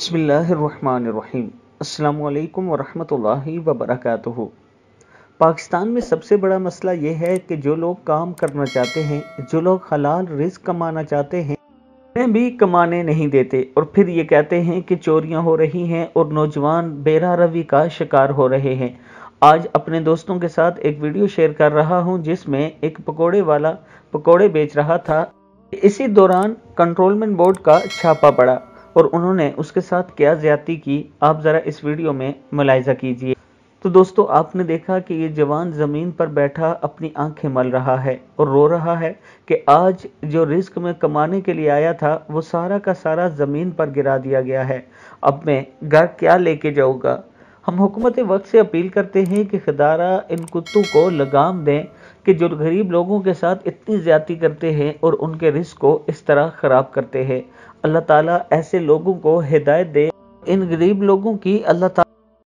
बसमीम् अल्लाम वरहमतुल्लाहि वबरकातुहु पाकिस्तान में सबसे बड़ा मसला यह है कि जो लोग काम करना चाहते हैं जो लोग हलाल रिस्क कमाना चाहते हैं उन्हें भी कमाने नहीं देते और फिर ये कहते हैं कि चोरियां हो रही हैं और नौजवान बेरा रवि का शिकार हो रहे हैं आज अपने दोस्तों के साथ एक वीडियो शेयर कर रहा हूँ जिसमें एक पकौड़े वाला पकौड़े बेच रहा था इसी दौरान कंट्रोलमेंट बोर्ड का छापा पड़ा और उन्होंने उसके साथ क्या ज्यादा की आप ज़रा इस वीडियो में मुलायजा कीजिए तो दोस्तों आपने देखा कि ये जवान ज़मीन पर बैठा अपनी आंखें मल रहा है और रो रहा है कि आज जो रिस्क में कमाने के लिए आया था वो सारा का सारा ज़मीन पर गिरा दिया गया है अब मैं घर क्या लेके जाऊँगा हम हुकूमत वक्त से अपील करते हैं कि खदारा इन कुत्तों को लगाम दें कि जो गरीब लोगों के साथ इतनी ज्यादा करते हैं और उनके रिस्क को इस तरह ख़राब करते हैं अल्लाह ताला ऐसे लोगों को हिदायत दे इन गरीब लोगों की अल्लाह ताला